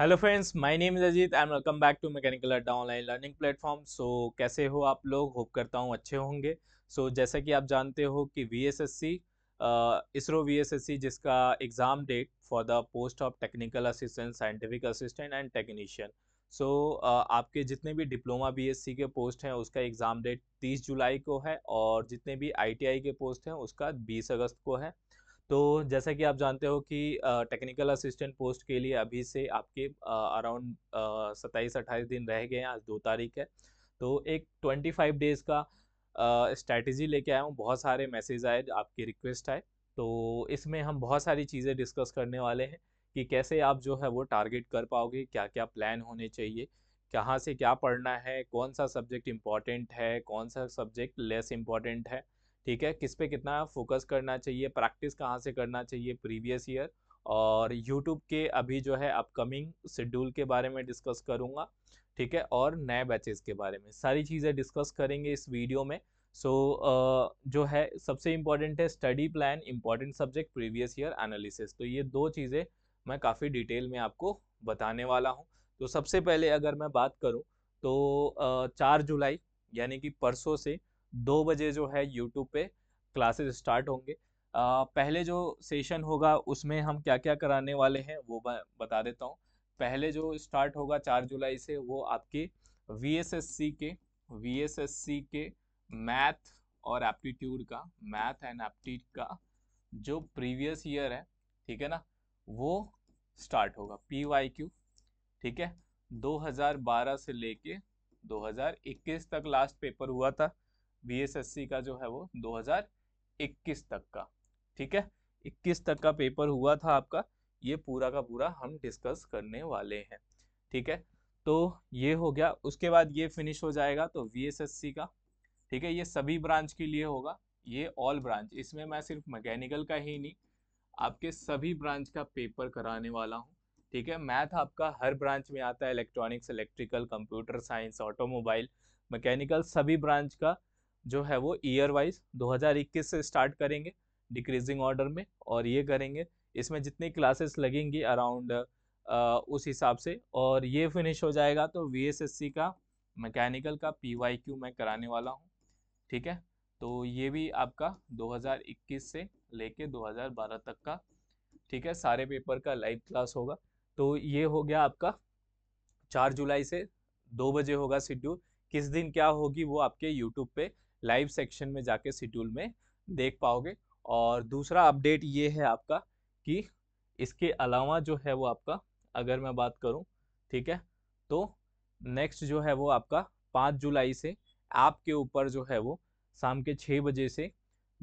hello friends my name is Ajit and welcome back to mechanical Adda online learning platform so कैसे हो आप लोग hope करता हूँ अच्छे होंगे सो so, जैसा कि आप जानते हो कि V S S C ISRO V S S C जिसका exam date for the post of technical assistant scientific assistant and technician so आपके जितने भी डिप्लोमा बी एस सी के पोस्ट हैं उसका एग्ज़ाम डेट तीस जुलाई को है और जितने भी आई टी आई के पोस्ट हैं उसका बीस अगस्त को है तो जैसा कि आप जानते हो कि टेक्निकल असिस्टेंट पोस्ट के लिए अभी से आपके अराउंड सत्ताईस अट्ठाईस दिन रह गए हैं आज दो तारीख है तो एक ट्वेंटी फाइव डेज़ का स्ट्रैटेजी लेके आया हूँ बहुत सारे मैसेज आए आपकी रिक्वेस्ट आए तो इसमें हम बहुत सारी चीज़ें डिस्कस करने वाले हैं कि कैसे आप जो है वो टारगेट कर पाओगे क्या क्या प्लान होने चाहिए कहाँ से क्या पढ़ना है कौन सा सब्जेक्ट इम्पॉर्टेंट है कौन सा सब्जेक्ट लेस इम्पॉर्टेंट है ठीक है किस पे कितना फोकस करना चाहिए प्रैक्टिस कहाँ से करना चाहिए प्रीवियस ईयर और यूट्यूब के अभी जो है अपकमिंग शेड्यूल के बारे में डिस्कस करूँगा ठीक है और नए बैचेस के बारे में सारी चीज़ें डिस्कस करेंगे इस वीडियो में सो so, uh, जो है सबसे इम्पॉर्टेंट है study plan important subject previous year analysis तो ये दो चीज़ें मैं काफ़ी डिटेल में आपको बताने वाला हूँ तो सबसे पहले अगर मैं बात करूँ तो चार जुलाई यानी कि परसों से दो बजे जो है यूट्यूब पे क्लासेस स्टार्ट होंगे आ, पहले जो सेशन होगा उसमें हम क्या क्या कराने वाले हैं वो बता देता हूँ पहले जो स्टार्ट होगा चार जुलाई से वो आपके वी के वी के मैथ और एप्टीट्यूड का मैथ एंड एप्टीट का जो प्रीवियस ईयर है ठीक है ना वो स्टार्ट होगा पी वाई क्यू ठीक है 2012 से लेके 2021 तक लास्ट पेपर हुआ था बीएसएससी का जो है वो 2021 तक का ठीक है 21 तक का पेपर हुआ था आपका ये पूरा का पूरा हम डिस्कस करने वाले हैं ठीक है तो ये हो गया उसके बाद ये फिनिश हो जाएगा तो वी का ठीक है ये सभी ब्रांच के लिए होगा ये ऑल ब्रांच इसमें मैं सिर्फ मैकेनिकल का ही नहीं आपके सभी ब्रांच का पेपर कराने वाला हूँ ठीक है मैथ आपका हर ब्रांच में आता है electronics electrical computer science automobile mechanical सभी ब्रांच का जो है वो ईयर वाइज 2021 से स्टार्ट करेंगे डिक्रीजिंग ऑर्डर में और ये करेंगे इसमें जितनी क्लासेस लगेंगी अराउंड उस हिसाब से और ये फिनिश हो जाएगा तो वी का मैकेनिकल का पी मैं कराने वाला हूँ ठीक है तो ये भी आपका 2021 से लेके 2012 तक का ठीक है सारे पेपर का लाइव क्लास होगा तो ये हो गया आपका चार जुलाई से दो बजे होगा शेड्यूल किस दिन क्या होगी वो आपके यूट्यूब पे लाइव सेक्शन में जाके शेड्यूल में देख पाओगे और दूसरा अपडेट ये है आपका कि इसके अलावा जो है वो आपका अगर मैं बात करूँ ठीक है तो नेक्स्ट जो है वो आपका पाँच जुलाई से आपके ऊपर जो है वो शाम के छः बजे से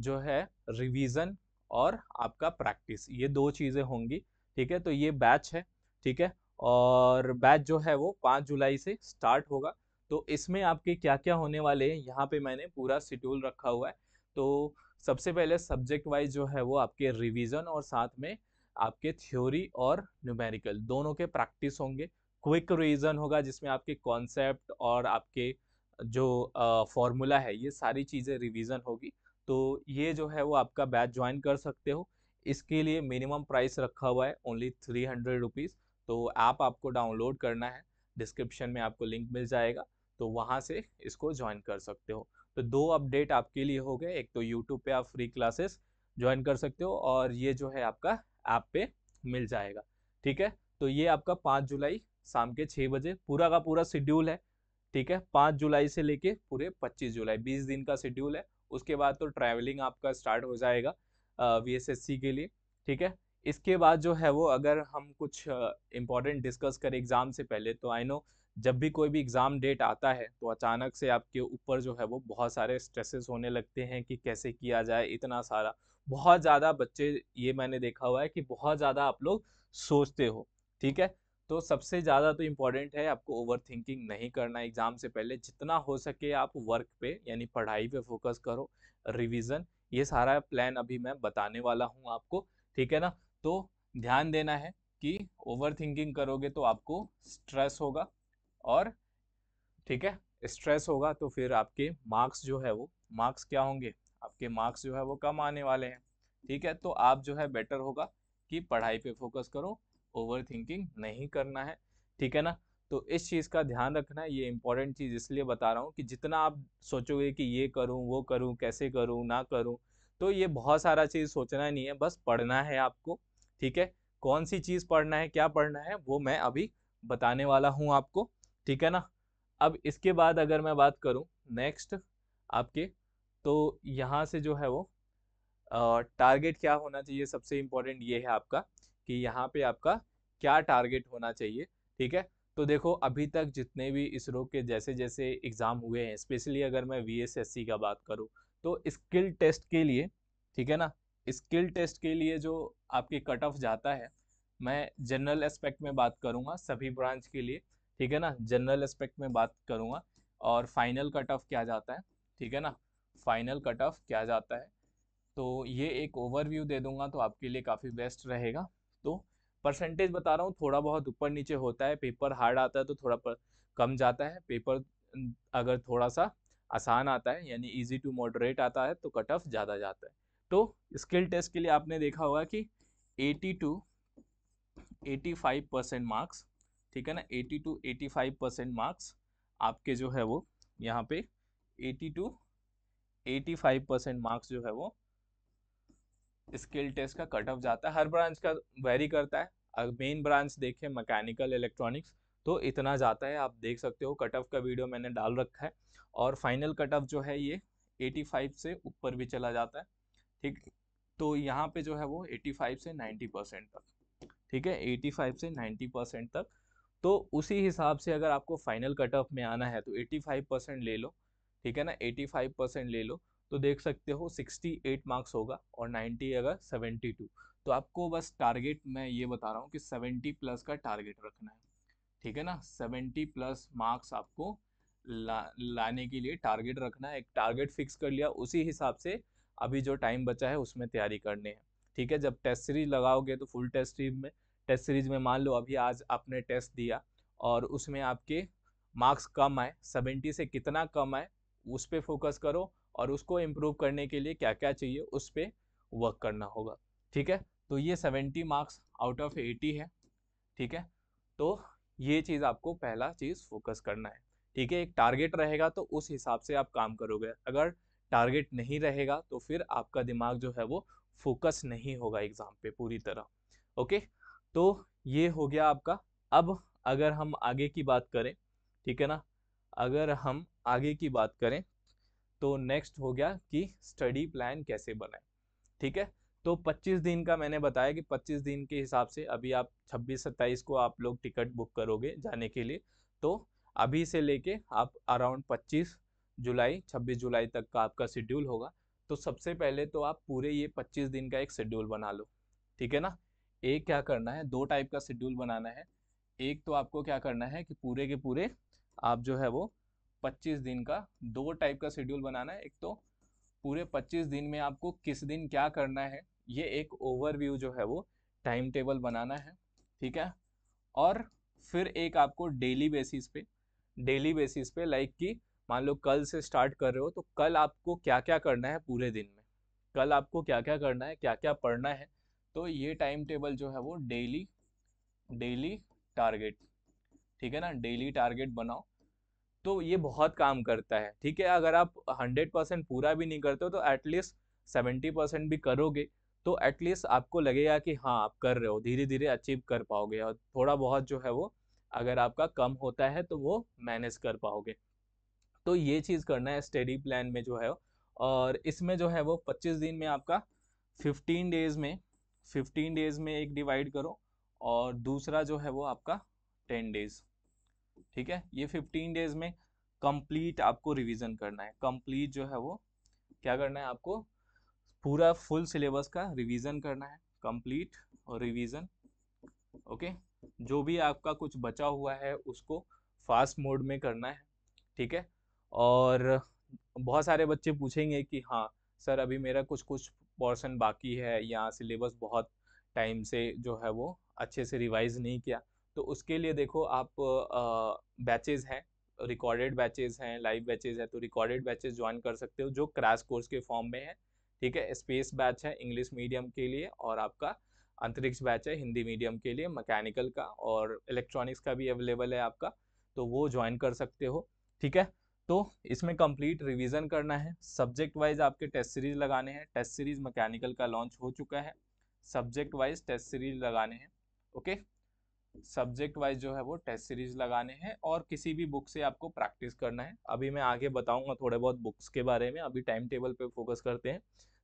जो है रिवीजन और आपका प्रैक्टिस ये दो चीज़ें होंगी ठीक है तो ये बैच है ठीक है और बैच जो है वो पाँच जुलाई से स्टार्ट होगा तो इसमें आपके क्या क्या होने वाले हैं यहाँ पे मैंने पूरा शेड्यूल रखा हुआ है तो सबसे पहले सब्जेक्ट वाइज जो है वो आपके रिवीजन और साथ में आपके थ्योरी और न्यूमेरिकल दोनों के प्रैक्टिस होंगे क्विक रिवीजन होगा जिसमें आपके कॉन्सेप्ट और आपके जो फॉर्मूला है ये सारी चीज़ें रिविज़न होगी तो ये जो है वो आपका बैच ज्वाइन कर सकते हो इसके लिए मिनिमम प्राइस रखा हुआ है ओनली थ्री हंड्रेड रुपीज़ तो ऐप आप आपको डाउनलोड करना है डिस्क्रिप्शन में आपको लिंक मिल जाएगा तो वहाँ से इसको ज्वाइन कर सकते हो तो दो अपडेट आपके लिए हो गए एक तो यूट्यूब पे आप फ्री क्लासेस ज्वाइन कर सकते हो और ये जो है आपका ऐप पे मिल जाएगा ठीक है तो ये आपका पाँच जुलाई शाम के छः बजे पूरा का पूरा शेड्यूल है ठीक है पाँच जुलाई से लेके पूरे पच्चीस जुलाई बीस दिन का शेड्यूल है उसके बाद तो ट्रैवलिंग आपका स्टार्ट हो जाएगा वी के लिए ठीक है इसके बाद जो है वो अगर हम कुछ इम्पोर्टेंट डिस्कस करें एग्ज़ाम से पहले तो आई नो जब भी कोई भी एग्ज़ाम डेट आता है तो अचानक से आपके ऊपर जो है वो बहुत सारे स्ट्रेसेस होने लगते हैं कि कैसे किया जाए इतना सारा बहुत ज़्यादा बच्चे ये मैंने देखा हुआ है कि बहुत ज़्यादा आप लोग सोचते हो ठीक है तो सबसे ज़्यादा तो इम्पॉर्टेंट है आपको ओवर थिंकिंग नहीं करना एग्ज़ाम से पहले जितना हो सके आप वर्क पे यानी पढ़ाई पे फोकस करो रिवीजन ये सारा प्लान अभी मैं बताने वाला हूँ आपको ठीक है ना तो ध्यान देना है कि ओवर थिंकिंग करोगे तो आपको स्ट्रेस होगा और ठीक है स्ट्रेस होगा तो फिर आपके मार्क्स जो है वो मार्क्स क्या होंगे आपके मार्क्स जो है वो कम आने वाले हैं ठीक है तो आप जो है बेटर होगा कि पढ़ाई पे फोकस करो ओवर थिंकिंग नहीं करना है ठीक है ना तो इस चीज़ का ध्यान रखना ये इंपॉर्टेंट चीज़ इसलिए बता रहा हूँ कि जितना आप सोचोगे कि ये करूँ वो करूँ कैसे करूँ ना करूँ तो ये बहुत सारा चीज़ सोचना नहीं है बस पढ़ना है आपको ठीक है कौन सी चीज़ पढ़ना है क्या पढ़ना है वो मैं अभी बताने वाला हूँ आपको ठीक है ना अब इसके बाद अगर मैं बात करूँ नेक्स्ट आपके तो यहाँ से जो है वो टारगेट क्या होना चाहिए सबसे इम्पोर्टेंट ये है आपका कि यहाँ पे आपका क्या टारगेट होना चाहिए ठीक है तो देखो अभी तक जितने भी इसरो के जैसे जैसे एग्ज़ाम हुए हैं स्पेशली अगर मैं वी का बात करूँ तो स्किल टेस्ट के लिए ठीक है ना स्किल टेस्ट के लिए जो आपके कट ऑफ जाता है मैं जनरल एस्पेक्ट में बात करूँगा सभी ब्रांच के लिए ठीक है ना जनरल एस्पेक्ट में बात करूँगा और फाइनल कट ऑफ क्या जाता है ठीक है ना फाइनल कट ऑफ क्या जाता है तो ये एक ओवरव्यू दे दूंगा तो आपके लिए काफ़ी बेस्ट रहेगा तो परसेंटेज बता रहा हूँ थोड़ा बहुत ऊपर नीचे होता है पेपर हार्ड आता है तो थोड़ा पर कम जाता है पेपर अगर थोड़ा सा आसान आता है यानी इजी टू मॉडरेट आता है तो कट ऑफ ज़्यादा जाता है तो स्किल टेस्ट के लिए आपने देखा होगा कि एटी 85 परसेंट मार्क्स ठीक है ना 80 टू 85 परसेंट मार्क्स आपके जो है वो यहाँ पे 80 टू 85 परसेंट मार्क्स जो है वो स्किल टेस्ट का कट ऑफ जाता है हर ब्रांच का वेरी करता है अगर मेन ब्रांच देखें मैकेनिकल इलेक्ट्रॉनिक्स तो इतना जाता है आप देख सकते हो कट ऑफ का वीडियो मैंने डाल रखा है और फाइनल कट ऑफ जो है ये 85 से ऊपर भी चला जाता है ठीक तो यहाँ पे जो है वो 85 से 90 परसेंट तक ठीक है 85 से 90 परसेंट तक तो उसी हिसाब से अगर आपको फाइनल कट ऑफ में आना है तो 85 परसेंट ले लो ठीक है ना 85 परसेंट ले लो तो देख सकते हो 68 मार्क्स होगा और 90 अगर 72 तो आपको बस टारगेट मैं ये बता रहा हूँ कि 70 प्लस का टारगेट रखना है ठीक है ना 70 प्लस मार्क्स आपको ला, लाने के लिए टारगेट रखना है एक टारगेट फिक्स कर लिया उसी हिसाब से अभी जो टाइम बचा है उसमें तैयारी करनी है ठीक है जब टेस्ट सीरीज लगाओगे तो फुल टेस्ट सीरीज में टेस्ट सीरीज में मान लो अभी आज आपने टेस्ट दिया और उसमें आपके मार्क्स कम आए सेवेंटी से कितना कम आए उस पर फोकस करो और उसको इम्प्रूव करने के लिए क्या क्या चाहिए उस पर वर्क करना होगा ठीक है तो ये seventy marks out of eighty है ठीक है तो ये चीज़ आपको पहला चीज़ फोकस करना है ठीक है एक टारगेट रहेगा तो उस हिसाब से आप काम करोगे अगर टारगेट नहीं रहेगा तो फिर आपका दिमाग जो है वो फोकस नहीं होगा एग्ज़ाम पे पूरी तरह ओके तो ये हो गया आपका अब अगर हम आगे की बात करें ठीक है ना अगर हम आगे की बात करें तो नेक्स्ट हो गया कि स्टडी प्लान कैसे बनाए ठीक है तो 25 दिन का मैंने बताया कि 25 दिन के हिसाब से अभी आप 26 27 को आप लोग टिकट बुक करोगे जाने के लिए तो अभी से लेके आप अराउंड 25 जुलाई 26 जुलाई तक का आपका शेड्यूल होगा तो सबसे पहले तो आप पूरे ये 25 दिन का एक शेड्यूल बना लो ठीक है ना एक क्या करना है दो टाइप का शेड्यूल बनाना है एक तो आपको क्या करना है कि पूरे के पूरे आप जो है वो 25 दिन का दो टाइप का शेड्यूल बनाना है एक तो पूरे 25 दिन में आपको किस दिन क्या करना है ये एक ओवरव्यू जो है वो टाइम टेबल बनाना है ठीक है और फिर एक आपको डेली बेसिस पे डेली बेसिस पे लाइक कि मान लो कल से स्टार्ट कर रहे हो तो कल आपको क्या क्या करना है पूरे दिन में कल आपको क्या क्या करना है क्या क्या पढ़ना है तो ये टाइम टेबल जो है वो डेली डेली टारगेट ठीक है ना डेली टारगेट बनाओ तो ये बहुत काम करता है ठीक है अगर आप हंड्रेड परसेंट पूरा भी नहीं करते हो तो एटलीस्ट सेवेंटी परसेंट भी करोगे तो एटलीस्ट आपको लगेगा कि हाँ आप कर रहे हो धीरे धीरे अचीव कर पाओगे और थोड़ा बहुत जो है वो अगर आपका कम होता है तो वो मैनेज कर पाओगे तो ये चीज़ करना है स्टडी प्लान में जो है और इसमें जो है वो 25 दिन में आपका 15 डेज में फिफ्टीन डेज में एक डिवाइड करो और दूसरा जो है वो आपका टेन डेज ठीक है ये फिफ्टीन डेज में कंप्लीट आपको रिवीजन करना है कंप्लीट जो है वो क्या करना है आपको पूरा फुल सिलेबस का रिवीजन करना है कंप्लीट और रिवीजन ओके जो भी आपका कुछ बचा हुआ है उसको फास्ट मोड में करना है ठीक है और बहुत सारे बच्चे पूछेंगे कि हाँ सर अभी मेरा कुछ कुछ पोर्सन बाकी है या सिलेबस बहुत टाइम से जो है वो अच्छे से रिवाइज़ नहीं किया तो उसके लिए देखो आप बैचेज़ हैं रिकॉर्डेड बैचेज़ हैं लाइव बैचेज़ हैं तो रिकॉर्डेड बैचेज़ ज्वाइन कर सकते हो जो क्रैश कोर्स के फॉर्म में है ठीक है स्पेस बैच है इंग्लिश मीडियम के लिए और आपका अंतरिक्ष बैच है हिंदी मीडियम के लिए मैकेनिकल का और इलेक्ट्रॉनिक्स का भी अवेलेबल है आपका तो वो ज्वाइन कर सकते हो ठीक है तो इसमें कंप्लीट रिवीजन करना है सब्जेक्ट वाइज आपके टेस्ट सीरीज लगाने हैं टेस्ट सीरीज मैकेनिकल का लॉन्च हो चुका है सब्जेक्ट वाइज टेस्ट सीरीज लगाने हैं ओके सब्जेक्ट वाइज जो है वो टेस्ट सीरीज लगाने हैं और किसी भी बुक से आपको प्रैक्टिस करना है अभी मैं आगे बताऊंगा थोड़े बहुत बुक्स के बारे में अभी टाइम टेबल पे फोकस करते हैं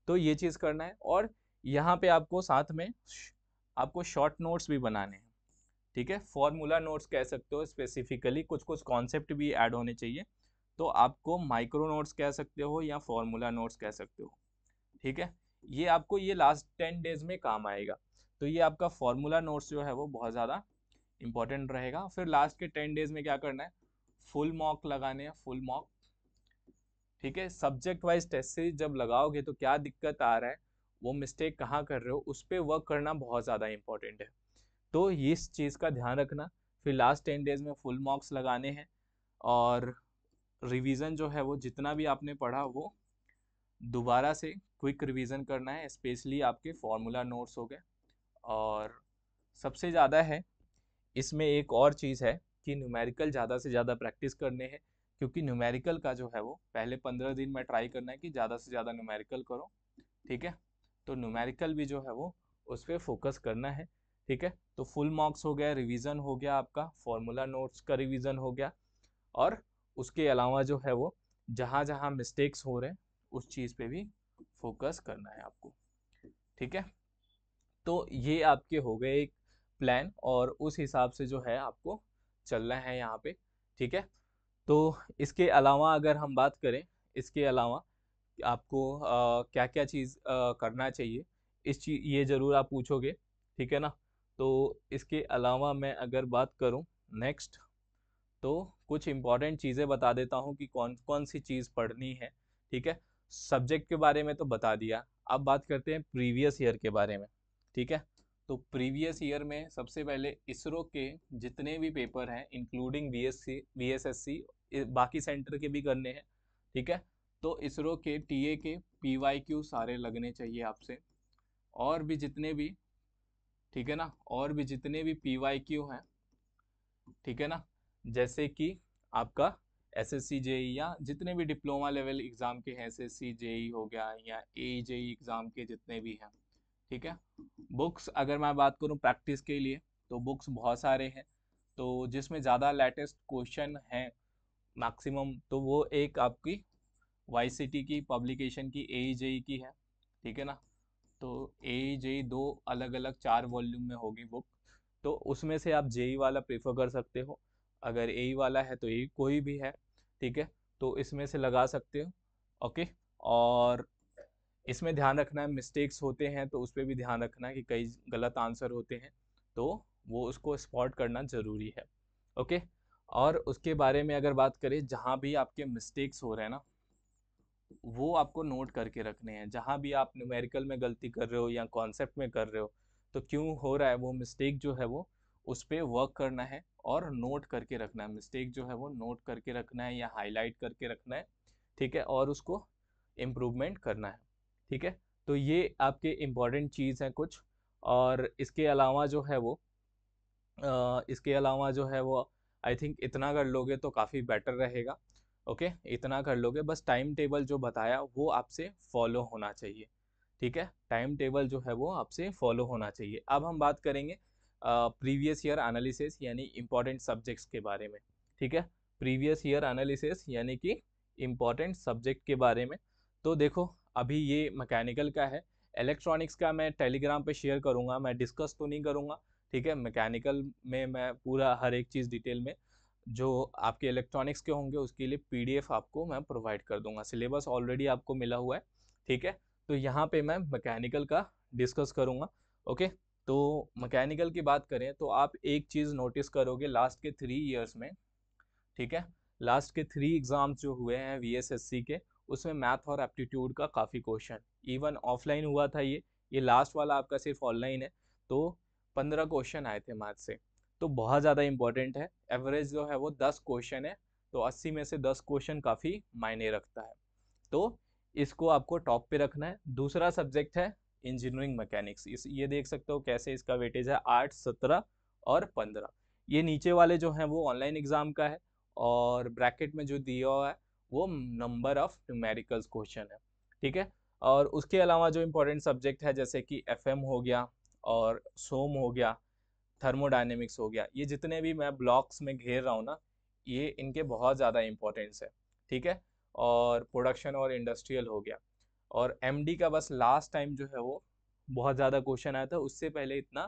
तो ये चीज़ करना है और यहाँ पे आपको साथ में आपको शॉर्ट नोट्स भी बनाने हैं ठीक है फॉर्मूला नोट्स कह सकते हो स्पेसिफिकली कुछ कुछ कॉन्सेप्ट भी ऐड होने चाहिए तो आपको माइक्रो नोट्स कह सकते हो या फॉर्मूला नोट्स कह सकते हो ठीक है ये आपको ये लास्ट टेन डेज में काम आएगा तो ये आपका फॉर्मूला नोट्स जो है वो बहुत ज़्यादा इंपॉर्टेंट रहेगा फिर लास्ट के टेन डेज में क्या करना है फुल मॉक लगाने हैं फुल मॉक ठीक है सब्जेक्ट वाइज टेस्ट से जब लगाओगे तो क्या दिक्कत आ रहा है वो मिस्टेक कहाँ कर रहे हो उस पर वर्क करना बहुत ज़्यादा इंपॉर्टेंट है तो इस चीज़ का ध्यान रखना फिर लास्ट टेन डेज में फुल मार्क्स लगाने हैं और रिवीजन जो है वो जितना भी आपने पढ़ा वो दोबारा से क्विक रिवीजन करना है स्पेशली आपके फॉर्मूला नोट्स हो गए और सबसे ज़्यादा है इसमें एक और चीज़ है कि न्यूमेरिकल ज़्यादा से ज़्यादा प्रैक्टिस करने हैं क्योंकि न्यूमेरिकल का जो है वो पहले पंद्रह दिन में ट्राई करना है कि ज़्यादा से ज़्यादा न्यूमेरिकल करो ठीक है तो न्यूमेरिकल भी जो है वो उस पर फोकस करना है ठीक है तो फुल मार्क्स हो गया रिवीजन हो गया आपका फॉर्मूला नोट्स का रिवीजन हो गया और उसके अलावा जो है वो जहाँ जहाँ मिस्टेक्स हो रहे हैं उस चीज़ पे भी फोकस करना है आपको ठीक है तो ये आपके हो गए एक प्लान और उस हिसाब से जो है आपको चलना है यहाँ पे ठीक है तो इसके अलावा अगर हम बात करें इसके अलावा आपको आ, क्या क्या चीज़ आ, करना चाहिए इस चीज ये ज़रूर आप पूछोगे ठीक है ना तो इसके अलावा मैं अगर बात करूँ नेक्स्ट तो कुछ इंपॉर्टेंट चीज़ें बता देता हूँ कि कौन कौन सी चीज़ पढ़नी है ठीक है सब्जेक्ट के बारे में तो बता दिया अब बात करते हैं प्रीवियस ईयर के बारे में ठीक है तो प्रीवियस ईयर में सबसे पहले इसरो के जितने भी पेपर हैं इंक्लूडिंग वी एस सी बाकी सेंटर के भी करने हैं ठीक है तो इसरो के ए के क्यू सारे लगने चाहिए आपसे और भी जितने भी ठीक है ना और भी जितने भी क्यू हैं ठीक है ना जैसे कि आपका एस एस सी जेई या जितने भी डिप्लोमा लेवल एग्ज़ाम के हैं एस एस सी जेई हो गया या ए जेई एग्ज़ाम के जितने भी हैं ठीक है बुक्स अगर मैं बात करूँ प्रैक्टिस के लिए तो बुक्स बहुत सारे हैं तो जिसमें ज़्यादा लेटेस्ट क्वेश्चन हैं मैक्सिमम तो वो एक आपकी वाई की पब्लिकेशन की ए जेई e e की है ठीक है ना तो ए जेई e दो अलग अलग चार वॉल्यूम में होगी बुक तो उसमें से आप जेई वाला प्रेफर कर सकते हो अगर ए वाला है तो ए कोई भी है ठीक है तो इसमें से लगा सकते हो ओके और इसमें ध्यान रखना है मिस्टेक्स होते हैं तो उस पर भी ध्यान रखना है कि कई गलत आंसर होते हैं तो वो उसको स्पॉट करना ज़रूरी है ओके और उसके बारे में अगर बात करें जहाँ भी आपके मिस्टेक्स हो रहे हैं ना वो आपको नोट करके रखने हैं जहाँ भी आप न्यूमेरिकल में गलती कर रहे हो या कॉन्सेप्ट में कर रहे हो तो क्यों हो रहा है वो मिस्टेक जो है वो उस पर वर्क करना है और नोट करके रखना है मिस्टेक जो है वो नोट करके रखना है या हाईलाइट करके रखना है ठीक है और उसको इम्प्रूवमेंट करना है ठीक है तो ये आपके इम्पॉर्टेंट चीज़ हैं कुछ और इसके अलावा जो है वो आ, इसके अलावा जो है वो आई थिंक इतना कर लोगे तो काफ़ी बेटर रहेगा ओके इतना कर लोगे बस टाइम टेबल जो बताया वो आपसे फॉलो होना चाहिए ठीक है टाइम टेबल जो है वो आपसे फॉलो होना चाहिए अब हम बात करेंगे प्रीवियस ईयर एनालिसिस यानी इम्पॉर्टेंट सब्जेक्ट्स के बारे में ठीक है प्रीवियस ईयर एनालिसिस यानी कि इम्पॉर्टेंट सब्जेक्ट के बारे में तो देखो अभी ये मैकेनिकल का है इलेक्ट्रॉनिक्स का मैं टेलीग्राम पे शेयर करूँगा मैं डिस्कस तो नहीं करूँगा ठीक है मैकेनिकल में मैं पूरा हर एक चीज़ डिटेल में जो आपके इलेक्ट्रॉनिक्स के होंगे उसके लिए पीडीएफ आपको मैं प्रोवाइड कर दूंगा सिलेबस ऑलरेडी आपको मिला हुआ है ठीक है तो यहाँ पे मैं मैकेनिकल का डिस्कस करूँगा ओके तो मैकेनिकल की बात करें तो आप एक चीज़ नोटिस करोगे लास्ट के थ्री इयर्स में ठीक है लास्ट के थ्री एग्ज़ाम्स जो हुए हैं वी के उसमें मैथ और एप्टीट्यूड का काफ़ी क्वेश्चन इवन ऑफलाइन हुआ था ये ये लास्ट वाला आपका सिर्फ ऑनलाइन है तो पंद्रह क्वेश्चन आए थे मैथ से तो बहुत ज़्यादा इंपॉर्टेंट है एवरेज जो है वो दस क्वेश्चन है तो अस्सी में से दस क्वेश्चन काफ़ी मायने रखता है तो इसको आपको टॉप पे रखना है दूसरा सब्जेक्ट है इंजीनियरिंग मैकेनिक्स इस ये देख सकते हो कैसे इसका वेटेज है आठ सत्रह और पंद्रह ये नीचे वाले जो हैं वो ऑनलाइन एग्ज़ाम का है और ब्रैकेट में जो दिया हुआ है वो नंबर ऑफ न्यूमेरिकल्स क्वेश्चन है ठीक है और उसके अलावा जो इम्पोर्टेंट सब्जेक्ट है जैसे कि एफ हो गया और सोम हो गया थर्मोडाइनमिक्स हो गया ये जितने भी मैं ब्लॉक्स में घेर रहा हूँ ना ये इनके बहुत ज़्यादा इम्पोर्टेंस है ठीक है और प्रोडक्शन और इंडस्ट्रियल हो गया और एम का बस लास्ट टाइम जो है वो बहुत ज़्यादा क्वेश्चन आया था उससे पहले इतना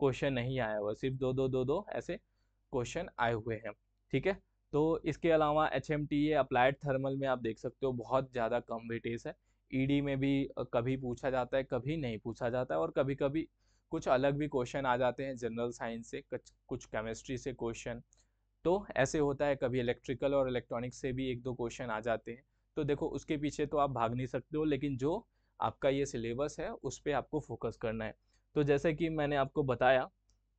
क्वेश्चन नहीं आया हुआ सिर्फ दो दो दो दो ऐसे क्वेश्चन आए हुए हैं ठीक है तो इसके अलावा H M T A applied thermal में आप देख सकते हो बहुत ज़्यादा कम वेटेज है ईडी e में भी कभी पूछा जाता है कभी नहीं पूछा जाता है और कभी कभी कुछ अलग भी क्वेश्चन आ जाते हैं जनरल साइंस से कुछ केमिस्ट्री से क्वेश्चन तो ऐसे होता है कभी इलेक्ट्रिकल और इलेक्ट्रॉनिक्स से भी एक दो क्वेश्चन आ जाते हैं तो देखो उसके पीछे तो आप भाग नहीं सकते हो लेकिन जो आपका ये सिलेबस है उस पर आपको फोकस करना है तो जैसे कि मैंने आपको बताया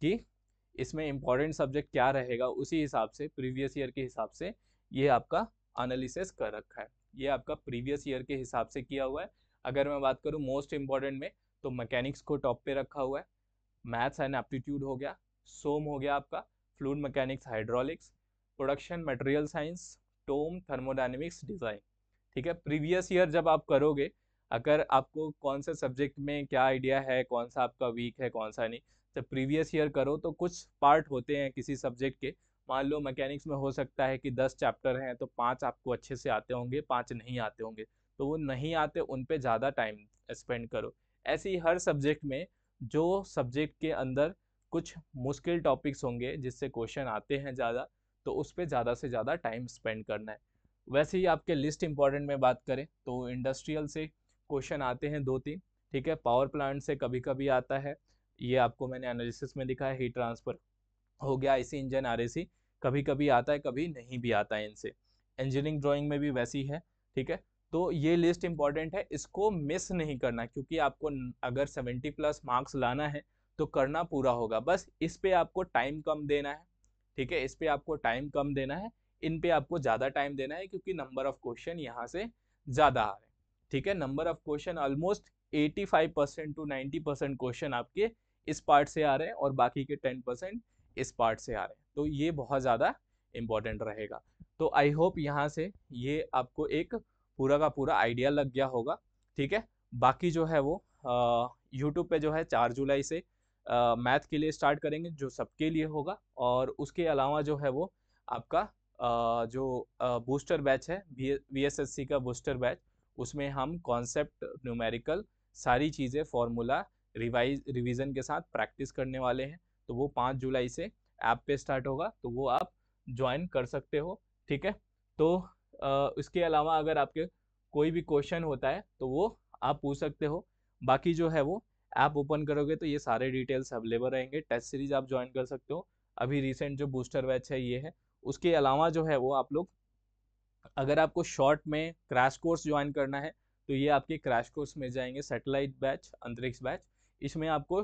कि इसमें इम्पॉर्टेंट सब्जेक्ट क्या रहेगा उसी हिसाब से प्रीवियस ईयर के हिसाब से ये आपका एनालिसिस कर रखा है ये आपका प्रीवियस ईयर के हिसाब से किया हुआ है अगर मैं बात करूँ मोस्ट इम्पॉर्टेंट में तो मैकेनिक्स को टॉप पे रखा हुआ है मैथ्स एंड एप्टीट्यूड हो गया सोम हो गया आपका fluid mechanics hydraulics production material science TOM thermodynamics design ठीक है प्रीवियस ईयर जब आप करोगे अगर आपको कौन से सब्जेक्ट में क्या आइडिया है कौन सा आपका वीक है कौन सा नहीं जब प्रीवियस ईयर करो तो कुछ पार्ट होते हैं किसी सब्जेक्ट के मान लो मैकेनिक्स में हो सकता है कि दस चैप्टर हैं तो पाँच आपको अच्छे से आते होंगे पाँच नहीं आते होंगे तो वो नहीं आते उन पर ज़्यादा टाइम स्पेंड करो ऐसे ही हर सब्जेक्ट में जो सब्जेक्ट के अंदर कुछ मुश्किल टॉपिक्स होंगे जिससे क्वेश्चन आते हैं ज़्यादा तो उस पर ज़्यादा से ज़्यादा टाइम स्पेंड करना है वैसे ही आपके लिस्ट इंपॉर्टेंट में बात करें तो इंडस्ट्रियल से क्वेश्चन आते हैं दो तीन ठीक है पावर प्लांट से कभी कभी आता है ये आपको मैंने एनालिसिस में लिखा है हीट ट्रांसफ़र हो गया आईसी इंजन आरएसी कभी कभी आता है कभी नहीं भी आता है इनसे इंजीनियरिंग ड्राइंग में भी वैसी है ठीक है तो ये लिस्ट इंपॉर्टेंट है इसको मिस नहीं करना क्योंकि आपको अगर सेवेंटी प्लस मार्क्स लाना है तो करना पूरा होगा बस इस पर आपको टाइम कम देना है ठीक है इस पर आपको टाइम कम देना है इन पे आपको ज़्यादा टाइम देना है क्योंकि नंबर ऑफ क्वेश्चन यहाँ से ज़्यादा आ रहे हैं ठीक है number of question almost 85 percent to 90 percent question आपके इस पार्ट से आ रहे हैं और बाकी के 10 परसेंट इस पार्ट से आ रहे हैं तो ये बहुत ज़्यादा इम्पोर्टेंट रहेगा तो आई होप यहाँ से ये आपको एक पूरा का पूरा आइडिया लग गया होगा ठीक है बाकी जो है वो यूट्यूब पे जो है चार जुलाई से मैथ के लिए स्टार्ट करेंगे जो सबके लिए होगा और उसके अलावा जो है वो आपका जो बूस्टर बैच है वी का बूस्टर बैच उसमें हम कॉन्सेप्ट न्यूमेरिकल सारी चीज़ें फॉर्मूला रिवाइज रिवीजन के साथ प्रैक्टिस करने वाले हैं तो वो पाँच जुलाई से ऐप पे स्टार्ट होगा तो वो आप ज्वाइन कर सकते हो ठीक है तो आ, इसके अलावा अगर आपके कोई भी क्वेश्चन होता है तो वो आप पूछ सकते हो बाकी जो है वो ऐप ओपन करोगे तो ये सारे डिटेल्स अवेलेबल रहेंगे टेस्ट सीरीज आप ज्वाइन कर सकते हो अभी रिसेंट जो बूस्टर बैच है ये है उसके अलावा जो है वो आप लोग अगर आपको शॉर्ट में क्रैश कोर्स ज्वाइन करना है तो ये आपके क्रैश कोर्स में जाएंगे सेटेलाइट बैच अंतरिक्ष बैच इसमें आपको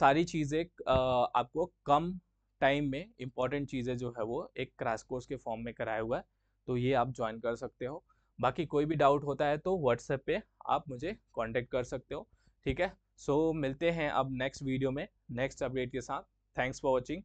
सारी चीज़ें आपको कम टाइम में इम्पॉर्टेंट चीज़ें जो है वो एक क्रैश कोर्स के फॉर्म में कराया हुआ है तो ये आप ज्वाइन कर सकते हो बाकी कोई भी डाउट होता है तो व्हाट्सएप पे आप मुझे कांटेक्ट कर सकते हो ठीक है सो so, मिलते हैं अब नेक्स्ट वीडियो में नेक्स्ट अपडेट के साथ थैंक्स फॉर वॉचिंग